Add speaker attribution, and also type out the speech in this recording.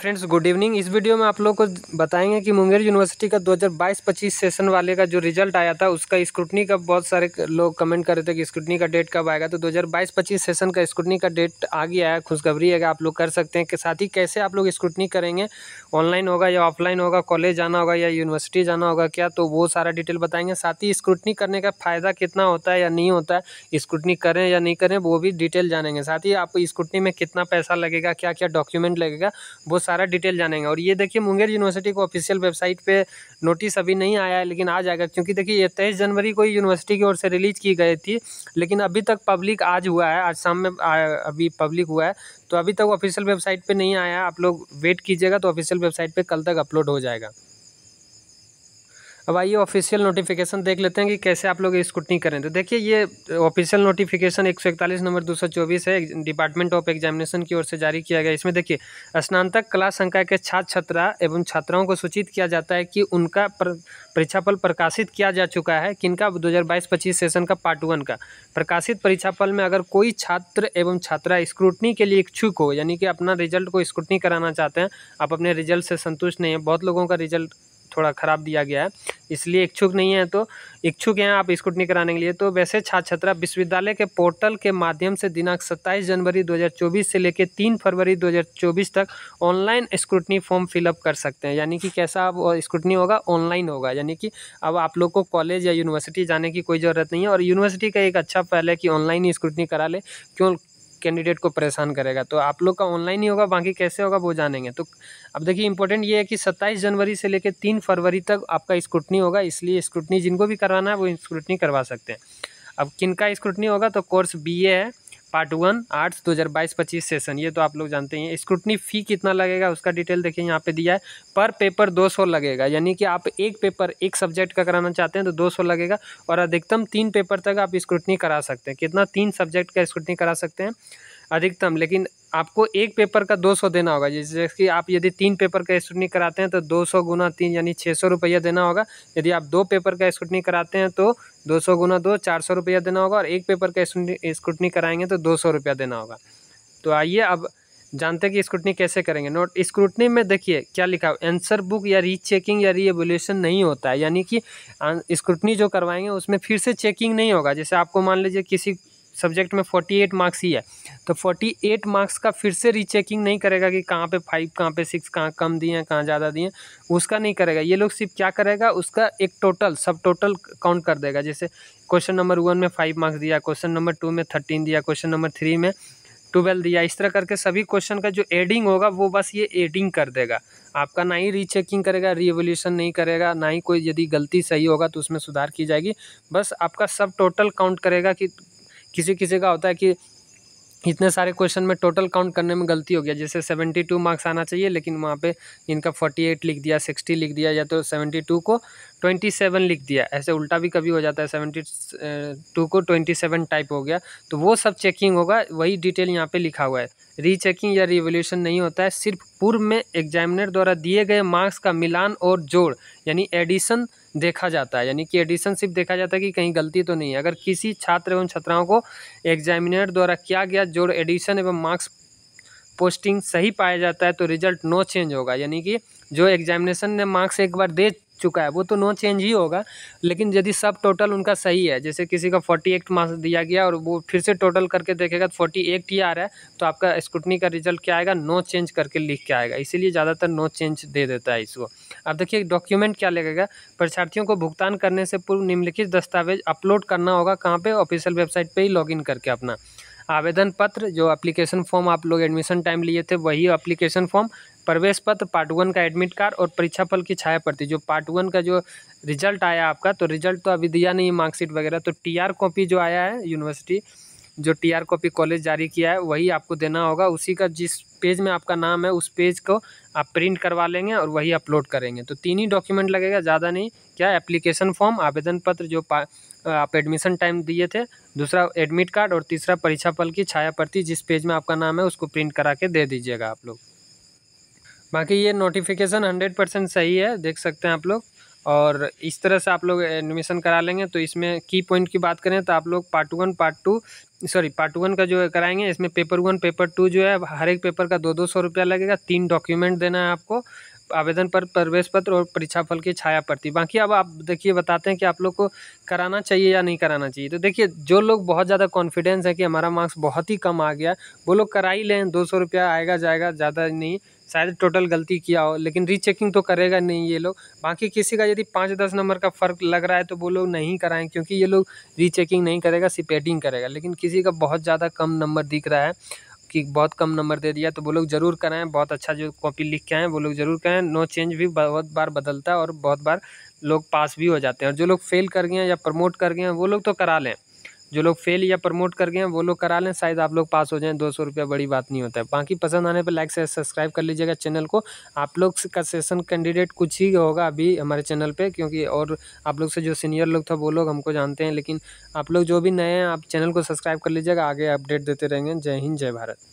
Speaker 1: friends good evening इस वीडियो में आप लोग को बताएंगे कि मुंगेर यूनिवर्सिटी का 2022-25 सेशन वाले का जो रिजल्ट आया था उसका स्क्रूटनी का बहुत सारे लोग कमेंट कर रहे थे कि स्क्रूटनी का डेट कब आएगा तो 2022-25 सेशन का स्क्रूटनी का डेट आ गया है खुशखबरी है आप लोग कर सकते हैं कि साथ ही कैसे आप लोग स्क्रूटनी करेंगे ऑनलाइन होगा या ऑफलाइन होगा कॉलेज जाना होगा या यूनिवर्सिटी जाना होगा क्या तो वो सारा डिटेल बताएंगे साथ ही स्क्रूटनी करने का फ़ायदा कितना होता है या नहीं होता है स्क्रूटनी करें या नहीं करें वो भी डिटेल जानेंगे साथ ही आपको स्क्रूटनी में कितना पैसा लगेगा क्या क्या डॉक्यूमेंट लगेगा वो सारा डिटेल जानेंगे और ये देखिए मुंगेर यूनिवर्सिटी को ऑफिशियल वेबसाइट पे नोटिस अभी नहीं आया है लेकिन आ जाएगा क्योंकि देखिए तेईस जनवरी को यूनिवर्सिटी की ओर से रिलीज की गई थी लेकिन अभी तक पब्लिक आज हुआ है आज शाम में अभी पब्लिक हुआ है तो अभी तक ऑफिशियल वेबसाइट पर नहीं आया आप लोग वेट कीजिएगा तो ऑफिशियल वेबसाइट पर कल तक अपलोड हो जाएगा अब आइए ऑफिशियल नोटिफिकेशन देख लेते हैं कि कैसे आप लोग स्कूटनी करें तो देखिए ये ऑफिशियल uh, नोटिफिकेशन एक नंबर दो है डिपार्टमेंट ऑफ एग्जामिनेशन की ओर से जारी किया गया इसमें देखिए स्नातक कला संकाय के छात्र छात्रा एवं छात्राओं को सूचित किया जाता है कि उनका परीक्षाफल प्रकाशित किया जा चुका है किनका दो हज़ार सेशन का पार्ट वन का प्रकाशित परीक्षाफल में अगर कोई छात्र एवं छात्रा स्क्रूटनी के लिए इच्छुक हो यानी कि अपना रिजल्ट को स्क्रूटनी कराना चाहते हैं आप अपने रिजल्ट से संतुष्ट नहीं हैं बहुत लोगों का रिजल्ट थोड़ा ख़राब दिया गया है इसलिए इच्छुक नहीं है तो इच्छुक हैं आप स्क्रूटनी कराने के लिए तो वैसे छात्र छात्रा विश्वविद्यालय के पोर्टल के माध्यम से दिनांक 27 जनवरी 2024 से लेकर 3 फरवरी 2024 तक ऑनलाइन स्क्रूटनी फॉर्म फिलअप कर सकते हैं यानी कि कैसा अब स्क्रूटनी होगा ऑनलाइन होगा यानी कि अब आप लोग को कॉलेज या यूनिवर्सिटी जाने की कोई ज़रूरत नहीं है और यूनिवर्सिटी का एक अच्छा पहल है कि ऑनलाइन ही स्क्रूटनी करा ले क्यों कैंडिडेट को परेशान करेगा तो आप लोग का ऑनलाइन ही होगा बाकी कैसे होगा वो जानेंगे तो अब देखिए इंपॉर्टेंट ये है कि सत्ताईस जनवरी से लेकर तीन फरवरी तक आपका स्क्रूटनी होगा इसलिए स्क्रूटनी जिनको भी करवाना है वो स्क्रूटनी करवा सकते हैं अब किन का स्क्रूटनी होगा तो कोर्स बी है पार्ट वन आर्ट्स 2022-25 सेशन ये तो आप लोग जानते हैं स्क्रूटनी फ़ी कितना लगेगा उसका डिटेल देखिए यहाँ पे दिया है पर पेपर 200 लगेगा यानी कि आप एक पेपर एक सब्जेक्ट का कराना चाहते हैं तो 200 लगेगा और अधिकतम तीन पेपर तक आप स्क्रूटनी करा सकते हैं कितना तीन सब्जेक्ट का स्क्रूटनी करा सकते हैं अधिकतम लेकिन आपको एक पेपर का दो सौ देना होगा जैसे कि आप यदि तीन पेपर का स्क्रूटनी कराते हैं तो दो सौ गुना तीन यानी छः सौ रुपया देना होगा यदि आप दो पेपर का स्क्रूटनी कराते हैं तो दो सौ गुना दो चार सौ रुपया देना होगा और एक पेपर का स्क्रूटनी कराएंगे तो दो सौ रुपया देना होगा तो आइए अब जानते हैं कि स्क्रूटनी कैसे करेंगे नोट स्क्रूटनी में देखिए क्या लिखा हो आंसर बुक या री चेकिंग या री एवोल्यूशन नहीं होता है यानी कि अं, स्क्रूटनी जो करवाएंगे उसमें फिर से चेकिंग नहीं होगा जैसे आपको मान लीजिए किसी सब्जेक्ट में फोर्टी एट मार्क्स ही है तो फोर्टी एट मार्क्स का फिर से रीचेकिंग नहीं करेगा कि कहाँ पे फाइव कहाँ पे सिक्स कहाँ कम दिए हैं कहाँ ज़्यादा दिए हैं उसका नहीं करेगा ये लोग सिर्फ क्या करेगा उसका एक टोटल सब टोटल काउंट कर देगा जैसे क्वेश्चन नंबर वन में फाइव मार्क्स दिया क्वेश्चन नंबर टू में थर्टीन दिया क्वेश्चन नंबर थ्री में ट्वेल्व दिया इस तरह करके सभी क्वेश्चन का जो एडिंग होगा वो बस ये एडिंग कर देगा आपका ना ही रीचेकिंग करेगा रिवोल्यूशन नहीं करेगा ना ही कोई यदि गलती सही होगा तो उसमें सुधार की जाएगी बस आपका सब टोटल काउंट करेगा कि किसी किसी का होता है कि इतने सारे क्वेश्चन में टोटल काउंट करने में गलती हो गया जैसे सेवेंटी टू मार्क्स आना चाहिए लेकिन वहाँ पे इनका फोर्टी एट लिख दिया सिक्सटी लिख दिया या तो सेवेंटी टू को ट्वेंटी सेवन लिख दिया ऐसे उल्टा भी कभी हो जाता है सेवेंटी टू uh, को ट्वेंटी सेवन टाइप हो गया तो वो सब चेकिंग होगा वही डिटेल यहाँ पे लिखा हुआ है रीचेकिंग या रिवोल्यूशन नहीं होता है सिर्फ पूर्व में एग्जामिनर द्वारा दिए गए मार्क्स का मिलान और जोड़ यानी एडिशन देखा जाता है यानी कि एडिशन सिर्फ देखा जाता है कि कहीं गलती तो नहीं है अगर किसी छात्र एवं छात्राओं को एग्जामिनर द्वारा किया गया जोड़ एडिशन एवं मार्क्स पोस्टिंग सही पाया जाता है तो रिजल्ट नो चेंज होगा यानी कि जो एग्जामिनेशन ने मार्क्स एक बार दे चुका है वो तो नो चेंज ही होगा लेकिन यदि सब टोटल उनका सही है जैसे किसी का फोर्टी एक्ट मार्क्स दिया गया और वो फिर से टोटल करके देखेगा तो फोर्टी एक्ट ही आ रहा है तो आपका स्क्रूटनी का रिजल्ट क्या आएगा नो चेंज करके लिख के आएगा इसीलिए ज़्यादातर नो चेंज दे देता है इसको अब देखिए डॉक्यूमेंट क्या लगेगा परीक्षार्थियों को भुगतान करने से पूर्व निम्नलिखित दस्तावेज अपलोड करना होगा कहाँ पर ऑफिशियल वेबसाइट पर ही लॉग करके अपना आवेदन पत्र जो एप्लीकेशन फॉर्म आप लोग एडमिशन टाइम लिए थे वही एप्लीकेशन फॉर्म प्रवेश पत्र पार्ट वन का एडमिट कार्ड और परीक्षा फल की छाया प्रति जो पार्ट वन का जो रिजल्ट आया आपका तो रिजल्ट तो अभी दिया नहीं मार्कशीट वगैरह तो आर कॉपी जो आया है यूनिवर्सिटी जो आर कॉपी कॉलेज जारी किया है वही आपको देना होगा उसी का जिस पेज में आपका नाम है उस पेज को आप प्रिंट करवा लेंगे और वही अपलोड करेंगे तो तीन ही डॉक्यूमेंट लगेगा ज़्यादा नहीं क्या एप्लीकेशन फॉर्म आवेदन पत्र जो आप एडमिशन टाइम दिए थे दूसरा एडमिट कार्ड और तीसरा परीक्षा पल की छाया प्रति जिस पेज में आपका नाम है उसको प्रिंट करा के दे दीजिएगा आप लोग बाकी ये नोटिफिकेशन हंड्रेड परसेंट सही है देख सकते हैं आप लोग और इस तरह से आप लोग एडमिशन करा लेंगे तो इसमें की पॉइंट की बात करें तो आप लोग part one part two sorry part one का जो कराएंगे इसमें पेपर वन पेपर टू जो है हर एक पेपर का दो दो सौ रुपया लगेगा तीन डॉक्यूमेंट देना है आपको आवेदन पर प्रवेश पत्र और परीक्षा फल की छाया प्रति बाकी अब आप देखिए बताते हैं कि आप लोग को कराना चाहिए या नहीं कराना चाहिए तो देखिए जो लोग बहुत ज़्यादा कॉन्फिडेंस है कि हमारा मार्क्स बहुत ही कम आ गया वो लोग करा ही लें दो सौ रुपया आएगा जाएगा ज़्यादा नहीं शायद टोटल गलती किया हो लेकिन रीचेकिंग तो करेगा नहीं ये लोग बाकी किसी का यदि पाँच दस नंबर का फ़र्क लग रहा है तो वो लोग नहीं कराएं क्योंकि ये लोग रीचेकिंग नहीं करेगा सिपेटिंग करेगा लेकिन किसी का बहुत ज़्यादा कम नंबर दिख रहा है कि बहुत कम नंबर दे दिया तो वो लोग ज़रूर कराएं बहुत अच्छा जो कॉपी लिख के आएँ वो लोग ज़रूर कराएं नो चेंज भी बहुत बार बदलता है और बहुत बार लोग पास भी हो जाते हैं और जो लोग फेल कर गए हैं या प्रमोट कर गए हैं वो लोग तो करा लें जो लोग फेल या प्रमोट कर गए हैं वो लोग करा लें शायद आप लोग पास हो जाएं दो सौ रुपया बड़ी बात नहीं होता है बाकी पसंद आने पर लाइक से सब्सक्राइब कर लीजिएगा चैनल को आप लोग का सेशन कैंडिडेट कुछ ही होगा अभी हमारे चैनल पर क्योंकि और आप लोग से जो सीनियर लोग था वो लोग हमको जानते हैं लेकिन आप लोग जो भी नए हैं आप चैनल को सब्सक्राइब कर लीजिएगा आगे अपडेट देते रहेंगे जय हिंद जय भारत